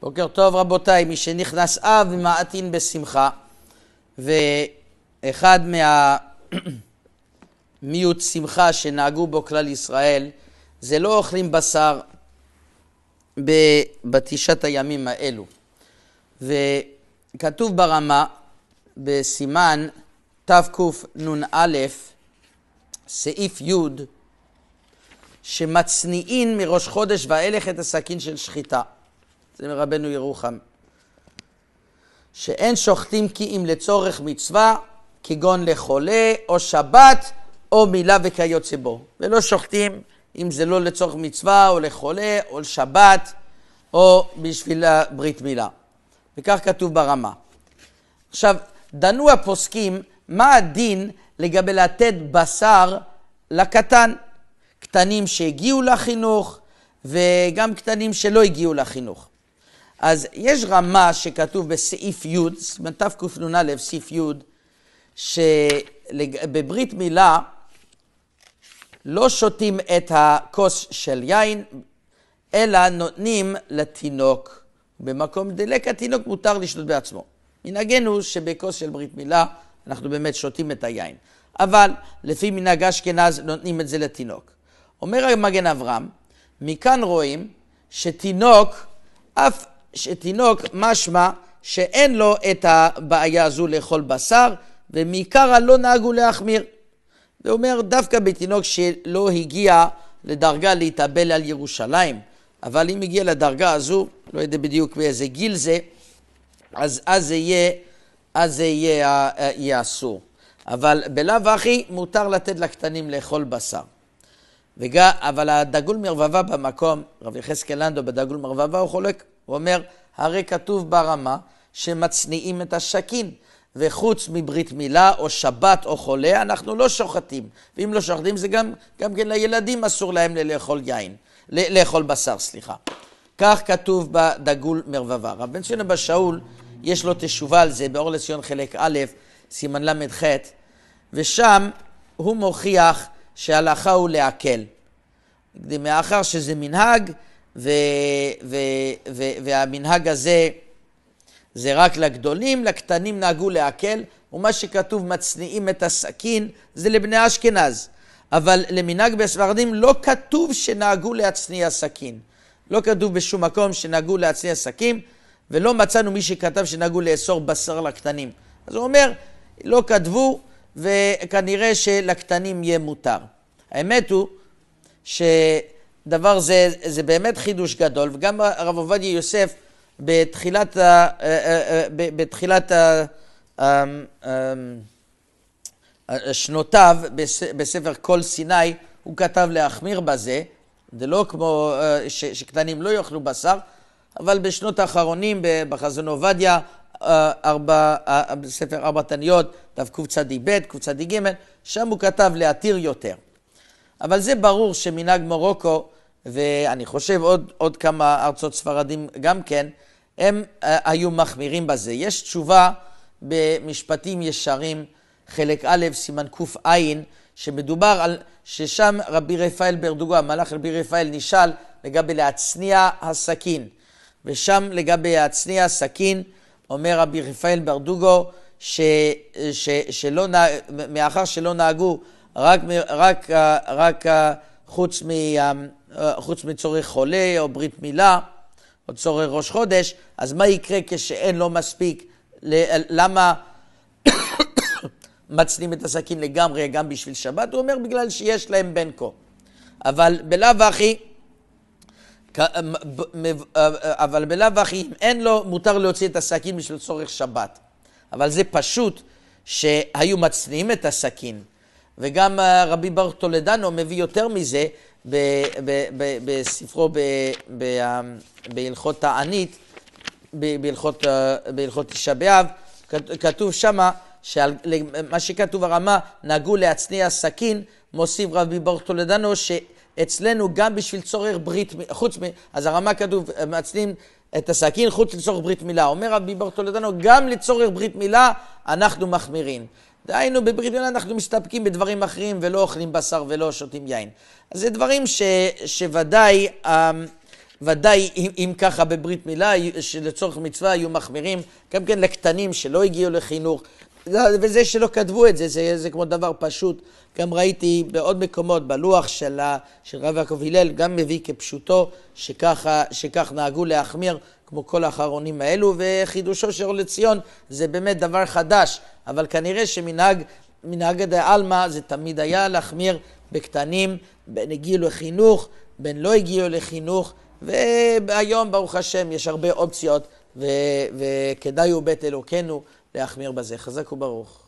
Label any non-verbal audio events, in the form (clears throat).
בוקר טוב רבותיי, מי שנכנס אב מעטין בשמחה ואחד מהמיעוט (clears throat) שמחה שנהגו בו כלל ישראל זה לא אוכלים בשר בתשעת הימים האלו וכתוב ברמה בסימן תקנ"א סעיף י' שמצניעין מראש חודש ואילך את הסכין של שחיטה זה מרבנו ירוחם. שאין שוחטים כי אם לצורך מצווה, כגון לחולה, או שבת, או מילה וכיוצא בו. ולא שוחטים אם זה לא לצורך מצווה, או לחולה, או לשבת, או בשביל ברית מילה. וכך כתוב ברמה. עכשיו, דנו הפוסקים מה הדין לגבי לתת בשר לקטן. קטנים שהגיעו לחינוך, וגם קטנים שלא הגיעו לחינוך. אז יש רמה שכתוב בסעיף י', סימן תקנ"א, סעיף י', שבברית מילה לא שותים את הכוס של יין, אלא נותנים לתינוק. במקום דלק התינוק מותר לשתות בעצמו. מנהגנו שבכוס של ברית מילה אנחנו באמת שותים את היין. אבל לפי מנהג אשכנז נותנים את זה לתינוק. אומר המגן אברהם, מכאן רואים שתינוק אף שתינוק משמע שאין לו את הבעיה הזו לאכול בשר, ומעיקרא לא נהגו להחמיר. זה אומר דווקא בתינוק שלא הגיע לדרגה להתאבל על ירושלים, אבל אם הגיע לדרגה הזו, לא יודע בדיוק באיזה גיל זה, אז אז זה יהיה, אז זה יהיה, אה, יהיה אסור. אבל בלאו הכי מותר לתת לקטנים לאכול בשר. וגע, אבל הדגול מרבבה במקום, רבי יחזקאל לנדו בדגול מרבבה הוא חולק. הוא אומר, הרי כתוב ברמה שמצניעים את השכין, וחוץ מברית מילה או שבת או חולה, אנחנו לא שוחטים. ואם לא שוחטים זה גם, גם כן לילדים אסור להם לאכול יין, לאכול בשר, סליחה. כך כתוב בדגול מרבבה. רב בן ציון אבא יש לו תשובה על זה באור לציון חלק א', סימן ל"ח, ושם הוא מוכיח שהלכה הוא לעכל. מאחר שזה מנהג, ו, ו, ו, והמנהג הזה זה רק לגדולים, לקטנים נהגו להקל, ומה שכתוב מצניעים את הסכין זה לבני אשכנז. אבל למנהג בספרדים לא כתוב שנהגו להצניע סכין. לא כתוב בשום מקום שנהגו להצניע סכין, ולא מצאנו מי שכתב שנהגו לאסור בשר לקטנים. אז הוא אומר, לא כתבו, וכנראה שלקטנים יהיה מותר. האמת הוא ש... דבר זה, זה באמת חידוש גדול, וגם הרב עובדיה יוסף בתחילת, ה, אה, אה, אה, בתחילת ה, אמ, אמ, שנותיו בספר כל סיני, הוא כתב להחמיר בזה, זה לא כמו ש, שקטנים לא יאכלו בשר, אבל בשנות האחרונים בחזון עובדיה, ארבע, בספר ארבע תניות, דף ב', קצ"ב, ג', שם הוא כתב להתיר יותר. אבל זה ברור שמנהג מרוקו ואני חושב עוד, עוד כמה ארצות ספרדים גם כן, הם אה, היו מחמירים בזה. יש תשובה במשפטים ישרים, חלק א', סימן ק"ע, שמדובר על, ששם רבי רפאל ברדוגו, המלאך רבי רפאל נשאל לגבי להצניע הסכין. ושם לגבי להצניע הסכין, אומר רבי רפאל ברדוגו, ש, ש, שלא, מאחר שלא נהגו רק, רק, אה, רק אה, חוץ מה, אה, חוץ מצורך חולה או ברית מילה או צורך ראש חודש, אז מה יקרה כשאין לו מספיק? למה (coughs) מצנים את הסכין לגמרי גם בשביל שבת? הוא אומר בגלל שיש להם בן כה. אבל בלאו הכי, אה, אה, אבל בלאו הכי, אם אין לו, מותר להוציא את הסכין בשביל צורך שבת. אבל זה פשוט שהיו מצניעים את הסכין. וגם רבי ברוך טולדנו מביא יותר מזה, ב, ב, ב, בספרו בהלכות תענית, בהלכות, אה, בהלכות תשעה באב, כתוב שמה, שעל, מה שכתוב הרמה, נהגו להצניע סכין, מוסיף רבי ברוך טולדנו, שאצלנו גם בשביל צורך ברית, חוץ מ... אז הרמה כתוב, מצניעים את הסכין חוץ לצורך ברית מילה. אומר רבי ברטולדנו, גם לצורך ברית מילה אנחנו מחמירים. דהיינו, בברית מילה אנחנו מסתפקים בדברים אחרים ולא אוכלים בשר ולא שותים יין. אז זה דברים ש, שוודאי, אמ, ודאי, אם, אם ככה בברית מילה, שלצורך מצווה היו מחמירים, גם כן לקטנים שלא הגיעו לחינוך, לא, וזה שלא כתבו את זה, זה, זה כמו דבר פשוט. גם ראיתי בעוד מקומות, בלוח של, של רב יעקב הלל, גם מביא כפשוטו, שככה, שכך נהגו להחמיר, כמו כל האחרונים האלו, וחידושו של אור לציון זה באמת דבר חדש, אבל כנראה שמנהג מנהג עלמא זה תמיד היה להחמיר בקטנים, בין הגיעו לחינוך, בין לא הגיעו לחינוך, והיום ברוך השם יש הרבה אופציות, ו- וכדאי הוא בית אלוקינו. להחמיר בזה. חזק וברוך.